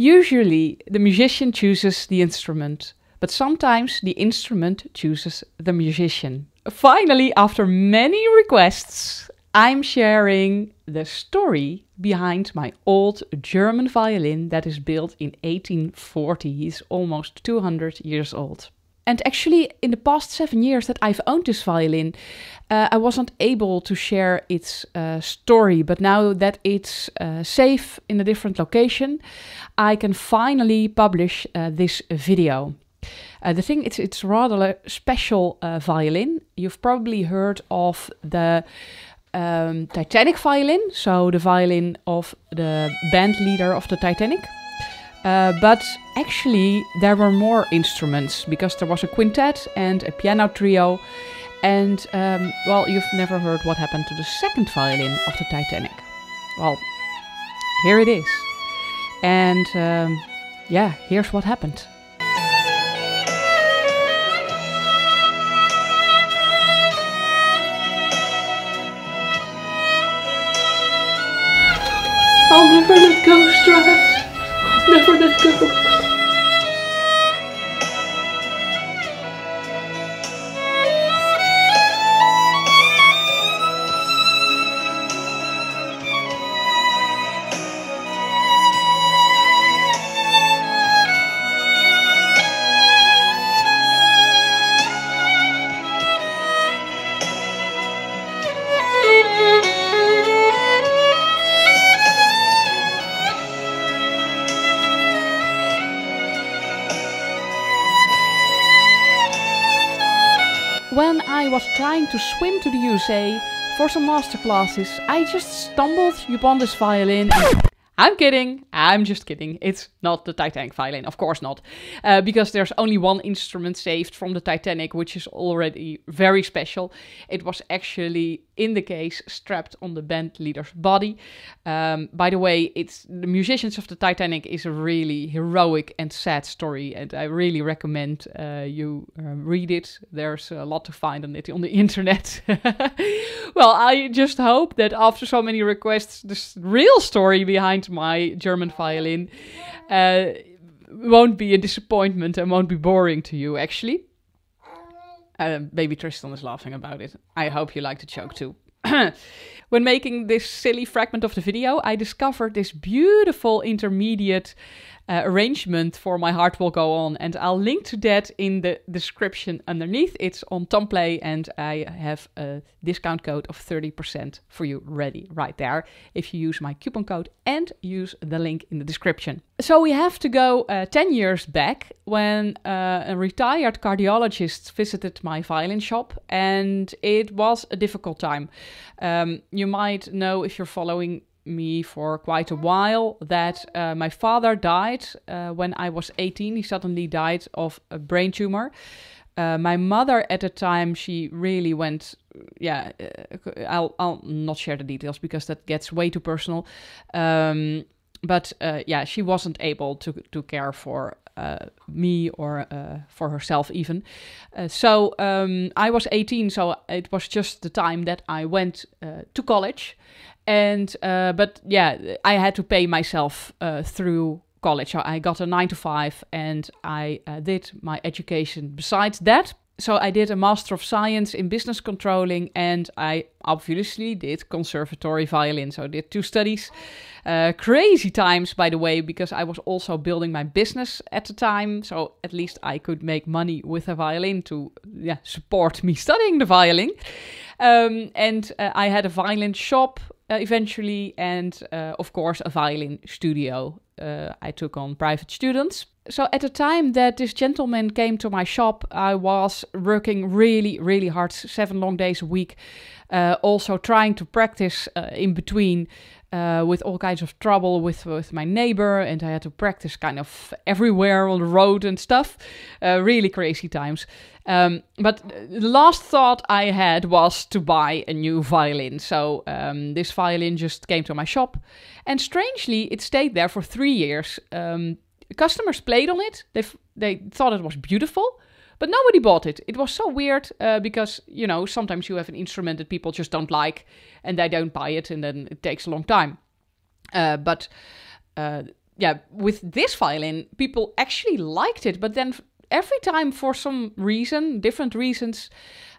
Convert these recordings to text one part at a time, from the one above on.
Usually, the musician chooses the instrument, but sometimes the instrument chooses the musician. Finally, after many requests, I'm sharing the story behind my old German violin that is built in 1840. He's almost 200 years old. And actually, in the past seven years that I've owned this violin, uh, I wasn't able to share its uh, story. But now that it's uh, safe in a different location, I can finally publish uh, this video. Uh, the thing it's it's rather a special uh, violin. You've probably heard of the um, Titanic violin, so the violin of the band leader of the Titanic. Uh, but actually, there were more instruments because there was a quintet and a piano trio. And, um, well, you've never heard what happened to the second violin of the Titanic. Well, here it is. And, um, yeah, here's what happened. I'll never let go, Strive. Never let go. trying to swim to the USA for some masterclasses, I just stumbled upon this violin I'm kidding. I'm just kidding. It's not the Titanic violin, of course not, uh, because there's only one instrument saved from the Titanic, which is already very special. It was actually in the case strapped on the band leader's body. Um, by the way, it's the musicians of the Titanic is a really heroic and sad story, and I really recommend uh, you um, read it. There's a lot to find on it on the internet. well, I just hope that after so many requests, the real story behind my German violin uh, won't be a disappointment and won't be boring to you, actually. Uh, baby Tristan is laughing about it. I hope you like the joke too. when making this silly fragment of the video, I discovered this beautiful intermediate uh, arrangement for my heart will go on. And I'll link to that in the description underneath. It's on Tomplay, and I have a discount code of 30% for you ready right there if you use my coupon code and use the link in the description. So we have to go uh, 10 years back when uh, a retired cardiologist visited my violin shop, and it was a difficult time. Um, you might know if you're following me for quite a while that uh, my father died uh, when I was 18. He suddenly died of a brain tumor. Uh, my mother at the time she really went yeah uh, I'll, I'll not share the details because that gets way too personal um, but uh, yeah she wasn't able to, to care for uh, me or uh, for herself even. Uh, so um, I was 18, so it was just the time that I went uh, to college, and uh, but yeah, I had to pay myself uh, through college. I got a nine to five, and I uh, did my education besides that. So I did a Master of Science in Business Controlling, and I obviously did conservatory violin. So I did two studies. Uh, crazy times, by the way, because I was also building my business at the time. So at least I could make money with a violin to yeah, support me studying the violin. Um, and uh, I had a violin shop uh, eventually, and uh, of course, a violin studio uh, I took on private students. So, at the time that this gentleman came to my shop, I was working really, really hard, seven long days a week, also trying to practice in between uh, with all kinds of trouble with, with my neighbor, and I had to practice kind of everywhere on the road and stuff. Uh, really crazy times. Um, but uh, the last thought I had was to buy a new violin. So um, this violin just came to my shop, and strangely, it stayed there for three years. Um, customers played on it. They they thought it was beautiful, but nobody bought it. It was so weird uh, because, you know, sometimes you have an instrument that people just don't like and they don't buy it and then it takes a long time. Uh, but uh, yeah, with this violin, people actually liked it, but then every time for some reason, different reasons,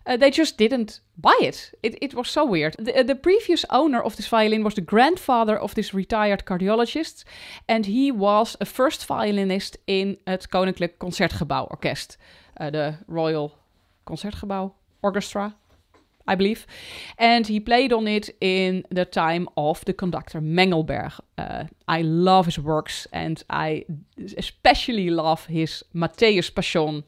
uh, they just didn't buy it. It, it was so weird. The, uh, the, previous owner of this violin was the grandfather of this retired cardiologist. And he was a first violinist in het Koninklijk Concertgebouw Orkest the eh, Royal Concertgebouw Orchestra. I believe. And he played on it in the time of the conductor Mengelberg. Uh, I love his works and I especially love his Matthäus Passion.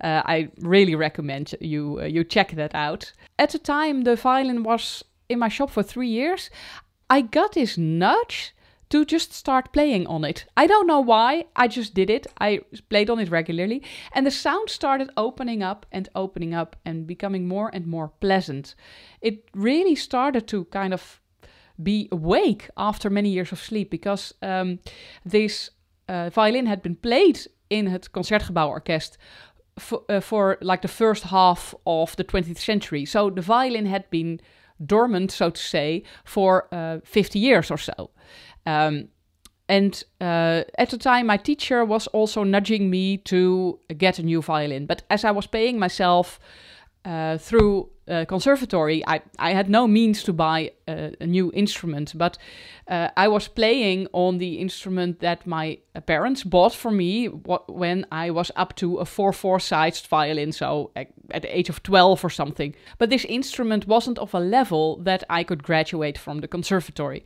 Uh, I really recommend you uh, you check that out. At the time the violin was in my shop for three years, I got this nudge to just start playing on it. I don't know why, I just did it. I played on it regularly, and the sound started opening up and opening up and becoming more and more pleasant. It really started to kind of be awake after many years of sleep because um, this uh, violin had been played in het concertgebouworkest for, uh, for like the first half of the 20th century. So the violin had been dormant, so to say, for uh, 50 years or so. Um, and uh, at the time, my teacher was also nudging me to get a new violin. But as I was paying myself uh, through uh, conservatory, I, I had no means to buy a, uh, a new instrument, but uh, I was playing on the instrument that my uh, parents bought for me wh- when I was up to a 4 4 sized violin, so at, at the age of 12 or something. But this instrument wasn't of a level that I could graduate from the conservatory.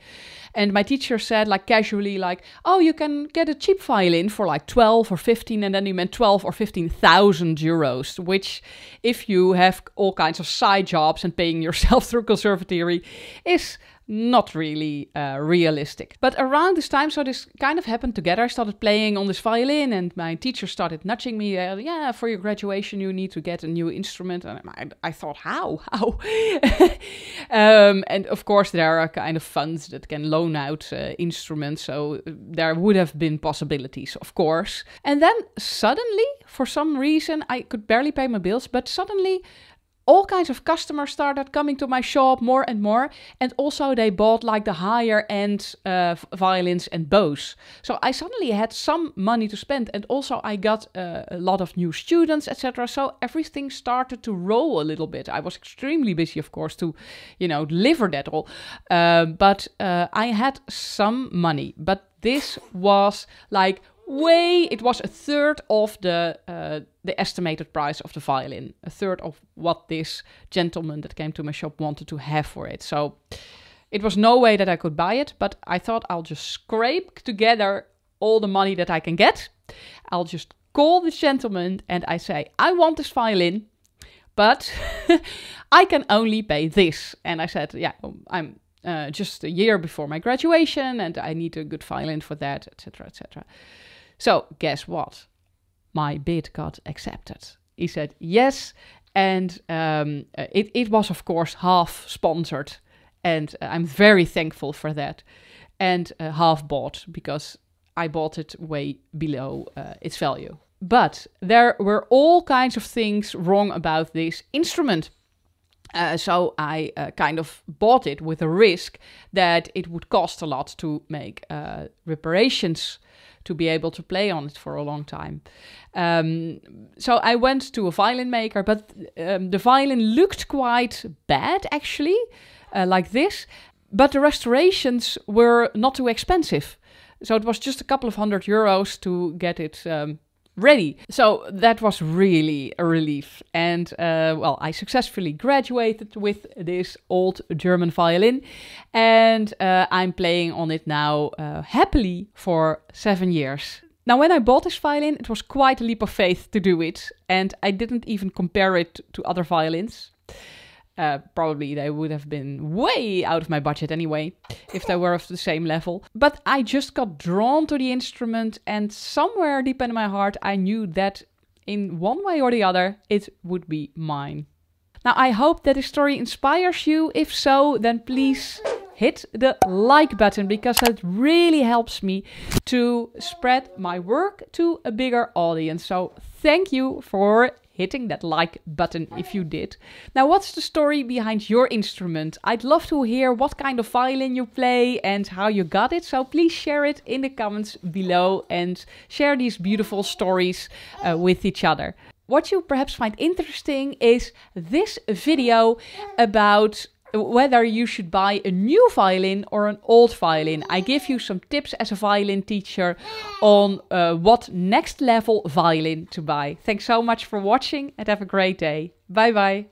And my teacher said, like casually, like, oh, you can get a cheap violin for like 12 or 15, and then he meant 12 or 15,000 euros, which if you have all kinds of side jobs and paying yourself through conservatory is not really uh, realistic. But around this time, so this kind of happened together. I started playing on this violin, and my teacher started nudging me. Uh, yeah, for your graduation, you need to get a new instrument. And I, I thought, how? How? um, and of course, there are kind of funds that can loan out uh, instruments, so there would have been possibilities, of course. And then suddenly, for some reason, I could barely pay my bills, but suddenly all kinds of customers started coming to my shop more and more and also they bought like the higher end uh, violins and bows so i suddenly had some money to spend and also i got uh, a lot of new students etc so everything started to roll a little bit i was extremely busy of course to you know deliver that all uh, but uh, i had some money but this was like way it was a third of the uh, the estimated price of the violin a third of what this gentleman that came to my shop wanted to have for it so it was no way that i could buy it but i thought i'll just scrape together all the money that i can get i'll just call this gentleman and i say i want this violin but i can only pay this and i said yeah i'm uh, just a year before my graduation and i need a good violin for that etc etc so, guess what? My bid got accepted. He said yes. And um, uh, it, it was, of course, half sponsored. And uh, I'm very thankful for that. And uh, half bought because I bought it way below uh, its value. But there were all kinds of things wrong about this instrument. Uh, so I uh, kind of bought it with a risk that it would cost a lot to make uh, reparations to be able to play on it for a long time. Um, so I went to a violin maker, but um, the violin looked quite bad actually, uh, like this. But the restorations were not too expensive. So it was just a couple of hundred euros to get it um, ready. So that was really a relief. And uh, well, I successfully graduated with this old German violin, and uh, I'm playing on it now uh, happily for seven years. Now, when I bought this violin, it was quite a leap of faith to do it, and I didn't even compare it to other violins. Uh, probably they would have been way out of my budget anyway, if they were of the same level. But I just got drawn to the instrument, and somewhere deep in my heart, I knew that in one way or the other, it would be mine. Now, I hope that this story inspires you. If so, then please hit the like button because that really helps me to spread my work to a bigger audience. So, thank you for hitting that like button if you did. Now, what's the story behind your instrument? I'd love to hear what kind of violin you play and how you got it. So please share it in the comments below and share these beautiful stories uh, with each other. What you perhaps find interesting is this video about whether you should buy a new violin or an old violin. I give you some tips as a violin teacher on uh, what next level violin to buy. Thanks so much for watching and have a great day. Bye bye.